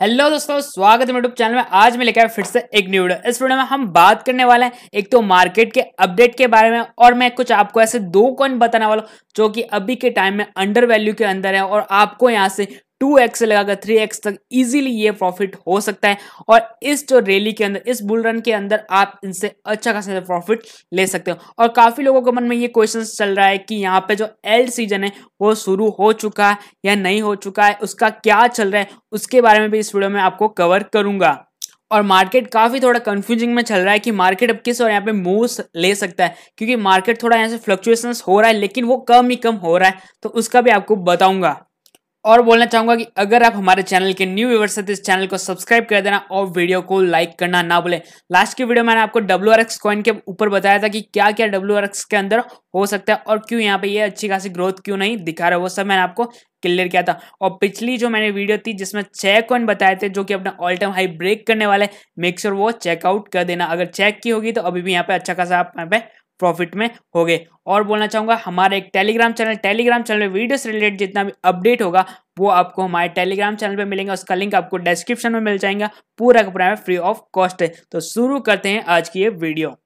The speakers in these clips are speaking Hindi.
हेलो दोस्तों स्वागत है यूट्यूब चैनल में आज मैं लेकर आया फिर से एक न्यू वीडियो इस वीडियो में हम बात करने वाले हैं एक तो मार्केट के अपडेट के बारे में और मैं कुछ आपको ऐसे दो कॉइन बताने वाला हूँ जो कि अभी के टाइम में अंडर वैल्यू के अंदर है और आपको यहाँ से टू एक्स से लगाकर थ्री एक्स तक इजीली ये प्रॉफिट हो सकता है और इस जो रैली के अंदर इस बुल रन के अंदर आप इनसे अच्छा खासा प्रॉफिट ले सकते हो और काफ़ी लोगों के मन में ये क्वेश्चन चल रहा है कि यहाँ पे जो एल्ड सीजन है वो शुरू हो चुका है या नहीं हो चुका है उसका क्या चल रहा है उसके बारे में भी इस वीडियो में आपको कवर करूंगा और मार्केट काफ़ी थोड़ा कंफ्यूजिंग में चल रहा है कि मार्केट अब किस और यहाँ पे मूव ले सकता है क्योंकि मार्केट थोड़ा यहाँ से फ्लक्चुएशंस हो रहा है लेकिन वो कम ही कम हो रहा है तो उसका भी आपको बताऊंगा और बोलना चाहूंगा कि अगर आप हमारे चैनल के न्यू व्यूवर्स तो इस चैनल को सब्सक्राइब कर देना और वीडियो को लाइक करना ना भूलें लास्ट की वीडियो मैंने आपको डब्ल्यू आर एक्स कॉइन के ऊपर बताया था कि क्या क्या डब्ल्यू आर एक्स के अंदर हो सकता है और क्यों यहाँ पे ये अच्छी खासी ग्रोथ क्यों नहीं दिखा रहा है वो सब मैंने आपको क्लियर किया था और पिछली जो मैंने वीडियो थी जिसमें छह कॉइन बताए थे जो कि अपना ऑल टाइम हाई ब्रेक करने वाले मेक श्योर वो चेकआउट कर देना अगर चेक की होगी तो अभी भी यहाँ पे अच्छा खासा आप यहाँ पे प्रॉफिट में हो गए और बोलना चाहूँगा हमारा एक टेलीग्राम चैनल टेलीग्राम चैनल में वीडियो से रिलेटेड जितना भी अपडेट होगा वो आपको हमारे टेलीग्राम चैनल पे मिलेंगे उसका लिंक आपको डिस्क्रिप्शन में मिल जाएगा पूरा का पूरा फ्री ऑफ कॉस्ट है तो शुरू करते हैं आज की ये वीडियो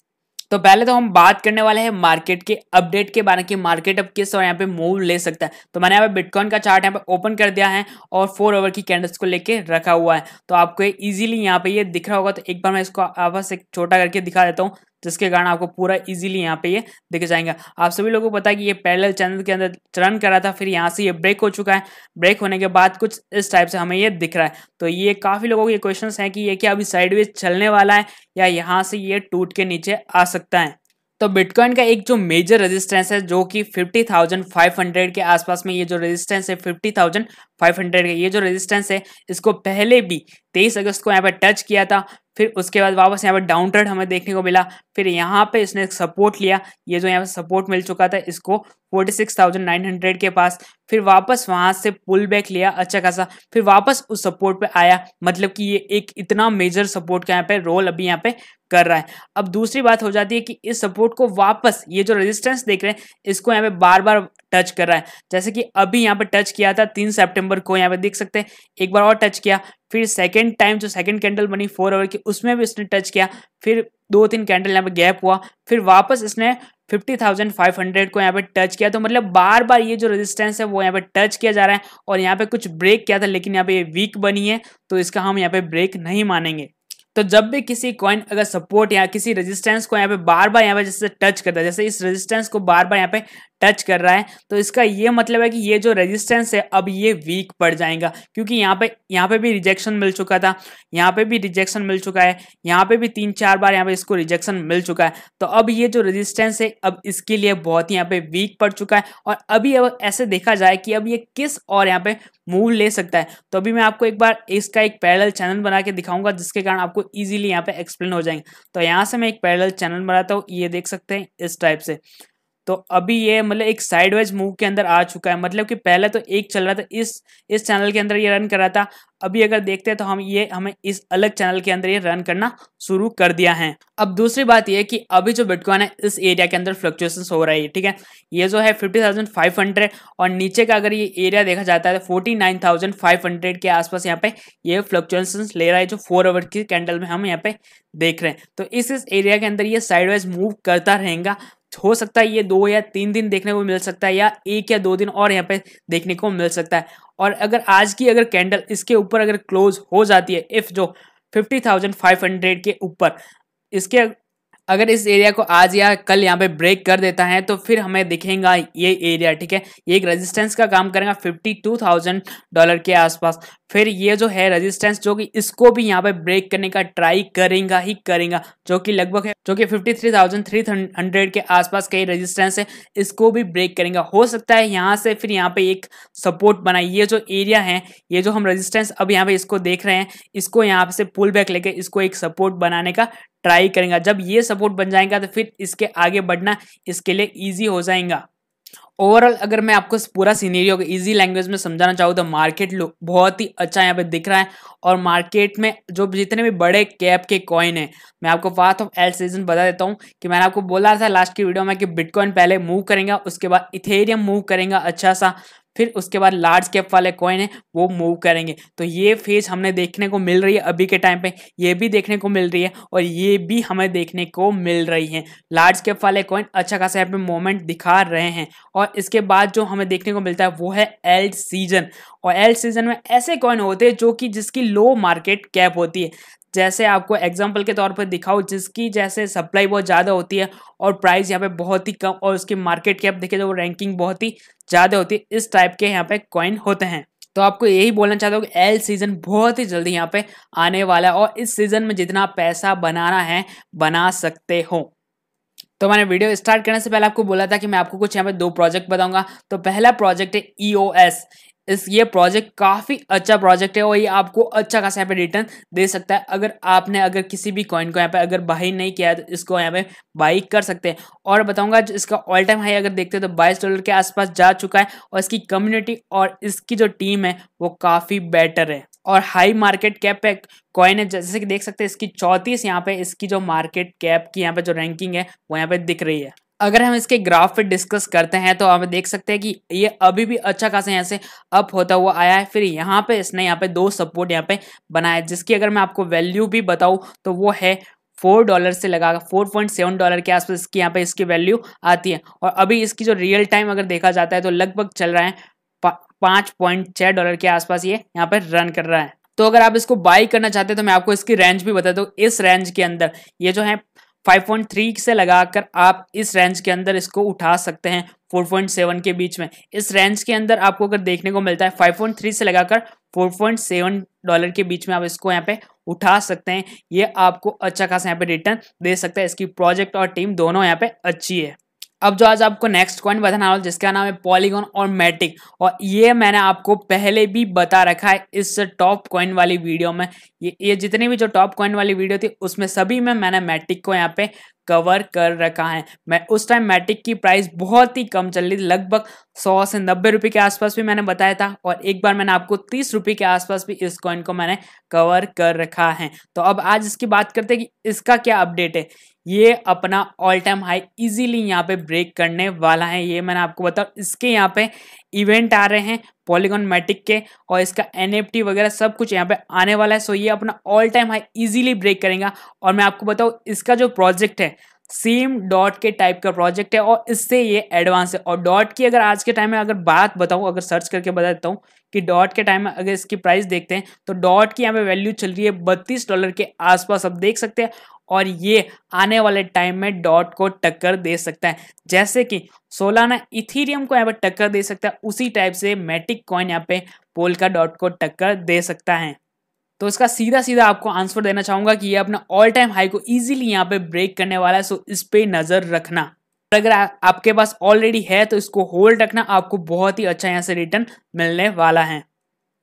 तो पहले तो हम बात करने वाले हैं मार्केट के अपडेट के बारे में मार्केट अब किस और यहाँ पे मूव ले सकता है तो मैंने यहाँ पे बिटकॉइन का चार्ट यहाँ पे ओपन कर दिया है और फोर ओवर की कैंडल्स को लेके रखा हुआ है तो आपको इजीली यहाँ पे ये यह दिख रहा होगा तो एक बार मैं इसको आपस एक छोटा करके दिखा देता हूँ जिसके कारण आपको पूरा इजीली यहाँ पे ये दिख जाएगा आप सभी लोगों को पता है कि ये पैरेलल चैनल के अंदर रन कर रहा था फिर यहाँ से ये ब्रेक हो चुका है ब्रेक होने के बाद कुछ इस टाइप से हमें ये दिख रहा है तो ये काफ़ी लोगों के क्वेश्चन हैं कि ये क्या अभी साइडवेज चलने वाला है या यहाँ से ये टूट के नीचे आ सकता है तो बिटकॉइन का एक जो मेजर रेजिस्टेंस है जो कि 50,500 के आसपास में ये जो रेजिस्टेंस है 50,500 का ये जो रेजिस्टेंस है इसको पहले भी 23 अगस्त को यहाँ पर टच किया था फिर उसके बाद वापस यहाँ पर डाउन ट्रेड हमें देखने को मिला फिर यहाँ पे इसने एक सपोर्ट लिया ये जो यहाँ पे सपोर्ट मिल चुका था इसको 46,900 के पास फिर वापस वहाँ से पुल बैक लिया अच्छा खासा फिर वापस उस सपोर्ट पे आया मतलब कि ये एक इतना मेजर सपोर्ट का यहाँ पे रोल अभी यहाँ पे कर रहा है अब दूसरी बात हो जाती है कि इस सपोर्ट को वापस ये जो रेजिस्टेंस देख रहे हैं इसको यहाँ पे बार बार टच कर रहा है जैसे कि अभी यहाँ पे टच किया था तीन सितंबर को यहाँ पे देख सकते हैं एक बार और टच किया फिर सेकेंड टाइम जो सेकेंड कैंडल बनी फोर आवर की उसमें भी इसने टच किया फिर दो तीन कैंडल यहाँ पे गैप हुआ फिर वापस इसने फिफ्टी थाउजेंड फाइव हंड्रेड को यहाँ पे टच किया तो मतलब बार बार ये जो रेजिस्टेंस है वो यहाँ पे टच किया जा रहा है और यहाँ पे कुछ ब्रेक किया था लेकिन यहाँ पे ये वीक बनी है तो इसका हम यहाँ पे ब्रेक नहीं मानेंगे तो जब भी किसी कॉइन अगर सपोर्ट या किसी रेजिस्टेंस को यहाँ पे बार बार यहाँ पे जैसे टच करता है जैसे इस रेजिस्टेंस को बार बार यहाँ पे टच कर रहा है तो इसका ये मतलब है कि ये जो रेजिस्टेंस है अब ये वीक पड़ जाएगा क्योंकि यहाँ पे यहाँ पे भी रिजेक्शन मिल चुका था यहाँ पे भी रिजेक्शन मिल चुका है यहाँ पे भी तीन चार बार यहाँ पे इसको रिजेक्शन मिल चुका है तो अब ये जो रेजिस्टेंस है अब इसके लिए बहुत ही यहाँ पे वीक पड़ चुका है और अभी अब ऐसे देखा जाए कि अब ये किस और यहाँ पे मूव ले सकता है तो अभी मैं आपको एक बार इसका एक पैरल चैनल बना के दिखाऊंगा जिसके कारण आपको इजीली यहाँ पे एक्सप्लेन हो जाएंगे तो यहाँ से मैं एक पैरल चैनल बनाता हूँ ये देख सकते हैं इस टाइप से तो अभी ये मतलब एक साइडवाइज मूव के अंदर आ चुका है मतलब कि पहले तो एक चल रहा था इस इस चैनल के अंदर ये रन कर रहा था अभी अगर देखते हैं तो हम ये हमें इस अलग चैनल के अंदर ये रन करना शुरू कर दिया है अब दूसरी बात ये कि अभी जो बिटकॉइन है इस एरिया के अंदर फ्लक्चुएशन हो रहा है ठीक है ये जो है फिफ्टी थाउजेंड फाइव हंड्रेड और नीचे का अगर ये एरिया देखा जाता है forty nine thousand five hundred के आसपास यहाँ पे ये फ्लक्चुएशन ले रहा है जो फोर आवर की कैंडल में हम यहाँ पे देख रहे हैं तो इस इस एरिया के अंदर ये साइडवाइज मूव करता रहेगा हो सकता है ये दो या तीन दिन देखने को मिल सकता है या एक या दो दिन और यहाँ पे देखने को मिल सकता है और अगर आज की अगर कैंडल इसके ऊपर अगर क्लोज हो जाती है इफ़ जो फिफ्टी थाउजेंड फाइव हंड्रेड के ऊपर इसके अगर इस एरिया को आज या कल यहाँ पे ब्रेक कर देता है तो फिर हमें दिखेगा ये एरिया ठीक है ये एक रेजिस्टेंस का काम करेगा फिफ्टी टू थाउजेंड डॉलर के आसपास फिर ये जो है रेजिस्टेंस जो कि इसको भी यहाँ पे ब्रेक करने का ट्राई करेगा ही करेगा जो कि लगभग है जो कि fifty three thousand three hundred के आसपास का ये रजिस्टेंस है इसको भी ब्रेक करेगा हो सकता है यहाँ से फिर यहाँ पे एक सपोर्ट बना ये जो एरिया है ये जो हम रजिस्टेंस अब यहाँ पे इसको देख रहे हैं इसको यहाँ से पुल बैक लेके इसको एक सपोर्ट बनाने का ट्राई करेंगे जब ये सपोर्ट बन जाएगा तो फिर इसके आगे बढ़ना इसके लिए ईजी हो जाएगा ओवरऑल अगर मैं आपको पूरा सीनेरियो को इजी लैंग्वेज में समझाना चाहूँ तो मार्केट बहुत ही अच्छा यहाँ पे दिख रहा है और मार्केट में जो जितने भी बड़े कैप के कॉइन हैं मैं आपको पाथ ऑफ एल सीजन बता देता हूँ कि मैंने आपको बोला था लास्ट की वीडियो में कि बिटकॉइन पहले मूव करेंगे उसके बाद इथेरियम मूव करेंगे अच्छा सा फिर उसके बाद लार्ज कैप वाले कॉइन है वो मूव करेंगे तो ये फेज हमने देखने को मिल रही है अभी के टाइम पे ये भी देखने को मिल रही है और ये भी हमें देखने को मिल रही है लार्ज कैप वाले कॉइन अच्छा खासा यहाँ पे मोमेंट दिखा रहे हैं और इसके बाद जो हमें देखने को मिलता है वो है एल्ड सीजन और एल्ड सीजन में ऐसे कॉइन होते हैं जो कि जिसकी लो मार्केट कैप होती है जैसे आपको एग्जाम्पल के तौर पर दिखाओ जिसकी जैसे सप्लाई बहुत ज़्यादा होती है और प्राइस यहाँ पे बहुत ही कम और उसकी मार्केट कैप देखे तो वो रैंकिंग बहुत ही ज़्यादा होती है इस टाइप के यहाँ पे कॉइन होते हैं तो आपको यही बोलना चाहता हूँ कि एल सीज़न बहुत ही जल्दी यहाँ पे आने वाला है और इस सीज़न में जितना पैसा बनाना है बना सकते हो तो मैंने वीडियो स्टार्ट करने से पहले आपको बोला था कि मैं आपको कुछ यहाँ पे दो प्रोजेक्ट बताऊंगा तो पहला प्रोजेक्ट है ईओएस e एस इस ये प्रोजेक्ट काफ़ी अच्छा प्रोजेक्ट है और ये आपको अच्छा खासा यहाँ पे रिटर्न दे सकता है अगर आपने अगर किसी भी कॉइन को यहाँ पे अगर बाई नहीं किया है तो इसको यहाँ पे बाई कर सकते हैं और बताऊंगा जो इसका ऑल टाइम हाई अगर देखते हैं तो बाईस डॉलर के आसपास जा चुका है और इसकी कम्युनिटी और इसकी जो टीम है वो काफ़ी बेटर है और हाई मार्केट कैप पे कॉइन है जैसे कि देख सकते हैं इसकी चौंतीस यहाँ पे इसकी जो मार्केट कैप की यहाँ पे जो रैंकिंग है वो यहाँ पे दिख रही है अगर हम इसके ग्राफ पे डिस्कस करते हैं तो हम देख सकते हैं कि ये अभी भी अच्छा खासा यहाँ से अप होता हुआ आया है फिर यहाँ पे इसने यहाँ पे दो सपोर्ट यहाँ पे बनाया जिसकी अगर मैं आपको वैल्यू भी बताऊँ तो वो है फोर डॉलर से लगा फोर पॉइंट सेवन डॉलर के आसपास इसकी यहाँ पे इसकी वैल्यू आती है और अभी इसकी जो रियल टाइम अगर देखा जाता है तो लगभग चल रहा है पाँच पॉइंट डॉलर के आसपास ये यहाँ पे रन कर रहा है तो अगर आप इसको बाई करना चाहते हैं तो मैं आपको इसकी रेंज भी बता दूँ इस रेंज के अंदर ये जो है 5.3 से लगाकर आप इस रेंज के अंदर इसको उठा सकते हैं 4.7 के बीच में इस रेंज के अंदर आपको अगर देखने को मिलता है 5.3 से लगाकर 4.7 डॉलर के बीच में आप इसको यहाँ पे उठा सकते हैं ये आपको अच्छा खासा यहाँ पे रिटर्न दे सकता है इसकी प्रोजेक्ट और टीम दोनों यहाँ पे अच्छी है अब जो आज आपको नेक्स्ट कॉइन बताना हो जिसका नाम है पॉलीगॉन और मैटिक और ये मैंने आपको पहले भी बता रखा है इस टॉप कॉइन वाली वीडियो में ये ये जितनी भी जो टॉप कॉइन वाली वीडियो थी उसमें सभी में मैंने मैटिक को यहाँ पे कवर कर रखा है मैं उस टाइम मैटिक की प्राइस बहुत ही कम चल रही थी लगभग सौ से नब्बे रुपये के आसपास भी मैंने बताया था और एक बार मैंने आपको तीस रुपये के आसपास भी इस कॉइन को मैंने कवर कर रखा है तो अब आज इसकी बात करते हैं कि इसका क्या अपडेट है ये अपना ऑल टाइम हाई इजीली यहाँ पे ब्रेक करने वाला है ये मैंने आपको बताया इसके यहाँ पे इवेंट आ रहे हैं पॉलीगॉन मैटिक के और इसका एन वगैरह सब कुछ यहाँ पे आने वाला है सो ये अपना all time high easily break करेगा और मैं आपको बताऊँ इसका जो प्रोजेक्ट है सेम डॉट के टाइप का प्रोजेक्ट है और इससे ये एडवांस है और डॉट की अगर आज के टाइम में अगर बात बताऊँ अगर सर्च करके बता देता हूँ कि डॉट के टाइम में अगर इसकी प्राइस देखते हैं तो डॉट की यहाँ पे वैल्यू चल रही है बत्तीस डॉलर के आसपास आप देख सकते हैं और ये आने वाले टाइम में डॉट को टक्कर दे सकता है जैसे कि सोलाना इथीरियम को यहाँ पर टक्कर दे सकता है उसी टाइप से मैटिक कॉइन यहाँ पे पोलका डॉट को टक्कर दे सकता है तो इसका सीधा सीधा आपको आंसर देना चाहूंगा कि ये अपना ऑल टाइम हाई को इजीली यहाँ पे ब्रेक करने वाला है सो इस पे नजर रखना अगर आ, आपके पास ऑलरेडी है तो इसको होल्ड रखना आपको बहुत ही अच्छा यहाँ से रिटर्न मिलने वाला है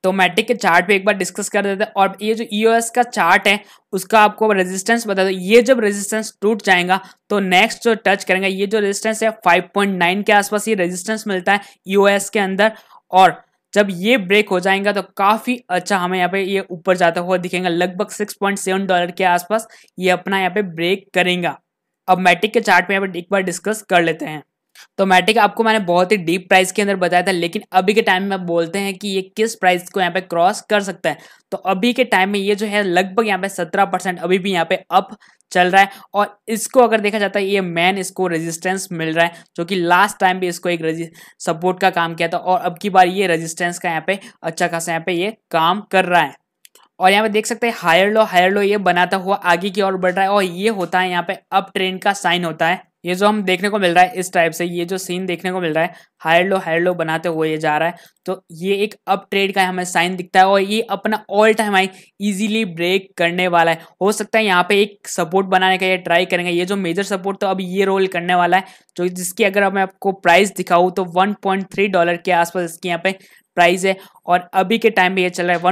तो मैट्रिक के चार्ट पे एक बार डिस्कस कर देते हैं और ये जो ईओएस e का चार्ट है उसका आपको रेजिस्टेंस बता दो ये जब रेजिस्टेंस टूट जाएगा तो नेक्स्ट जो टच करेंगे ये जो रेजिस्टेंस है 5.9 के आसपास ये रेजिस्टेंस मिलता है ईओएस e के अंदर और जब ये ब्रेक हो जाएगा तो काफ़ी अच्छा हमें यहाँ पे ये ऊपर जाता हुआ दिखेगा लगभग सिक्स डॉलर के आसपास ये अपना यहाँ पे ब्रेक करेंगे अब मैट्रिक के चार्ट पे यहाँ पे एक बार डिस्कस कर लेते हैं तो मैटिक आपको मैंने बहुत ही डीप प्राइस के अंदर बताया था लेकिन अभी के टाइम में आप बोलते हैं कि ये किस प्राइस को यहाँ पे क्रॉस कर सकता है तो अभी के टाइम में ये जो है लगभग यहाँ पे सत्रह परसेंट अभी भी यहाँ पे अप चल रहा है और इसको अगर देखा जाता है ये मैन इसको रेजिस्टेंस मिल रहा है जो कि लास्ट टाइम भी इसको एक सपोर्ट का काम किया था और अब की बार ये रेजिस्टेंस का यहाँ पे अच्छा खासा यहाँ पे ये काम कर रहा है और यहाँ पे देख सकते हैं हायर लो हायर लो ये बनाता हुआ आगे की ओर बढ़ रहा है और ये होता है यहाँ पे अप ट्रेंड का साइन होता है ये जो हम देखने को मिल रहा है इस टाइप से ये जो सीन देखने को मिल रहा है हायर लो हायर लो बनाते हुए ये जा रहा है तो ये एक अप ट्रेड का हमें साइन दिखता है और ये अपना all time high easily break करने वाला है हो सकता है यहाँ पे एक सपोर्ट बनाने का ये ट्राई करेंगे ये जो मेजर सपोर्ट तो अब ये रोल करने वाला है जो जिसकी अगर मैं आपको प्राइस दिखाऊँ तो वन डॉलर के आसपास इसकी यहाँ पे प्राइस है और अभी के टाइम पर ये चल रहा है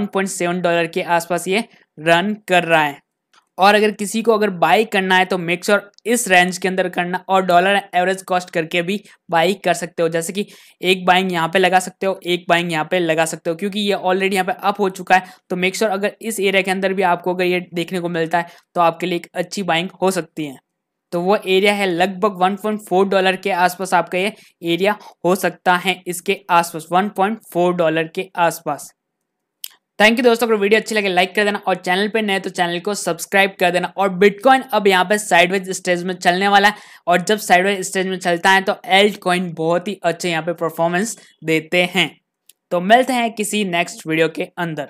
वन डॉलर के आसपास ये रन कर रहा है और अगर किसी को अगर बाई करना है तो मेक श्योर इस रेंज के अंदर करना और डॉलर एवरेज कॉस्ट करके भी बाई कर सकते हो जैसे कि एक बाइंग यहाँ पे लगा सकते हो एक बाइंग यहाँ पे लगा सकते हो क्योंकि ये ऑलरेडी यहाँ पे अप हो चुका है तो मेक श्योर अगर इस एरिया के अंदर भी आपको अगर ये देखने को मिलता है तो आपके लिए एक अच्छी बाइंग हो सकती है तो वो एरिया है लगभग 1.4 डॉलर के आसपास आपका ये एरिया हो सकता है इसके आसपास 1.4 डॉलर के आसपास थैंक यू दोस्तों अगर वीडियो अच्छी लगे लाइक कर देना और चैनल पे नए तो चैनल को सब्सक्राइब कर देना और बिटकॉइन अब यहाँ पे साइडवेज स्टेज में चलने वाला है और जब साइडवेज स्टेज में चलता है तो एल्ट कॉइन बहुत ही अच्छे यहाँ पे परफॉर्मेंस देते हैं तो मिलते हैं किसी नेक्स्ट वीडियो के अंदर